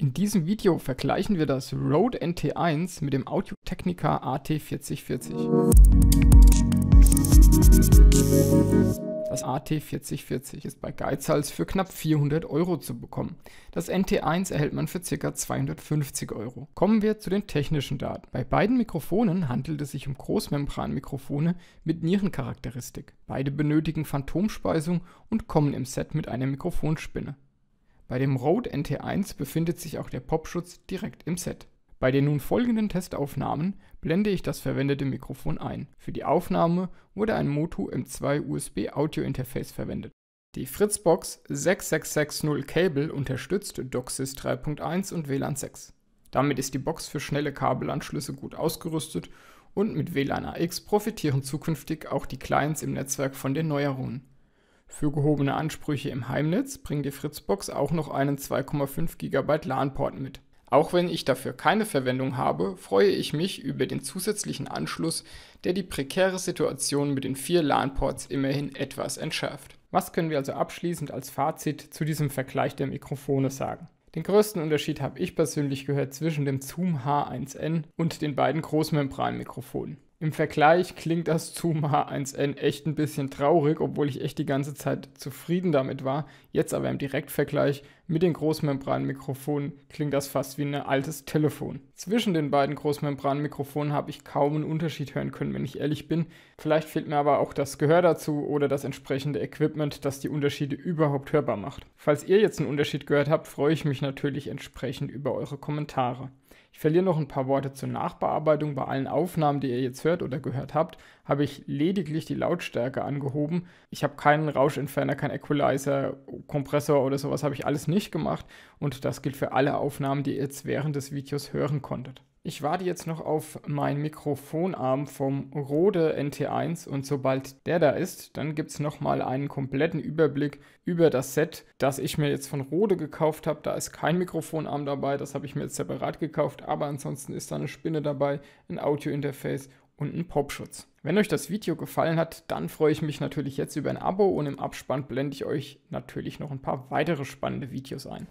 In diesem Video vergleichen wir das Rode NT1 mit dem Audio Technica AT4040. Das AT4040 ist bei Geizhals für knapp 400 Euro zu bekommen. Das NT1 erhält man für ca. 250 Euro. Kommen wir zu den technischen Daten. Bei beiden Mikrofonen handelt es sich um Großmembranmikrofone mit Nierencharakteristik. Beide benötigen Phantomspeisung und kommen im Set mit einer Mikrofonspinne. Bei dem Rode NT1 befindet sich auch der Popschutz direkt im Set. Bei den nun folgenden Testaufnahmen blende ich das verwendete Mikrofon ein. Für die Aufnahme wurde ein Motu M2 USB Audio Interface verwendet. Die Fritzbox 6660 Cable unterstützt DOCSIS 3.1 und WLAN 6. Damit ist die Box für schnelle Kabelanschlüsse gut ausgerüstet und mit WLAN AX profitieren zukünftig auch die Clients im Netzwerk von den Neuerungen. Für gehobene Ansprüche im Heimnetz bringt die Fritzbox auch noch einen 2,5 GB LAN-Port mit. Auch wenn ich dafür keine Verwendung habe, freue ich mich über den zusätzlichen Anschluss, der die prekäre Situation mit den vier LAN-Ports immerhin etwas entschärft. Was können wir also abschließend als Fazit zu diesem Vergleich der Mikrofone sagen? Den größten Unterschied habe ich persönlich gehört zwischen dem Zoom H1n und den beiden Großmembranmikrofonen. Im Vergleich klingt das Zuma 1N echt ein bisschen traurig, obwohl ich echt die ganze Zeit zufrieden damit war. Jetzt aber im Direktvergleich mit den Großmembranmikrofonen klingt das fast wie ein altes Telefon. Zwischen den beiden Großmembranmikrofonen habe ich kaum einen Unterschied hören können, wenn ich ehrlich bin. Vielleicht fehlt mir aber auch das Gehör dazu oder das entsprechende Equipment, das die Unterschiede überhaupt hörbar macht. Falls ihr jetzt einen Unterschied gehört habt, freue ich mich natürlich entsprechend über eure Kommentare. Ich verliere noch ein paar Worte zur Nachbearbeitung. Bei allen Aufnahmen, die ihr jetzt hört oder gehört habt, habe ich lediglich die Lautstärke angehoben. Ich habe keinen Rauschentferner, keinen Equalizer, Kompressor oder sowas habe ich alles nicht gemacht. Und das gilt für alle Aufnahmen, die ihr jetzt während des Videos hören konntet. Ich warte jetzt noch auf meinen Mikrofonarm vom Rode NT1 und sobald der da ist, dann gibt es nochmal einen kompletten Überblick über das Set, das ich mir jetzt von Rode gekauft habe. Da ist kein Mikrofonarm dabei, das habe ich mir jetzt separat gekauft, aber ansonsten ist da eine Spinne dabei, ein Audio-Interface und ein Popschutz. Wenn euch das Video gefallen hat, dann freue ich mich natürlich jetzt über ein Abo und im Abspann blende ich euch natürlich noch ein paar weitere spannende Videos ein.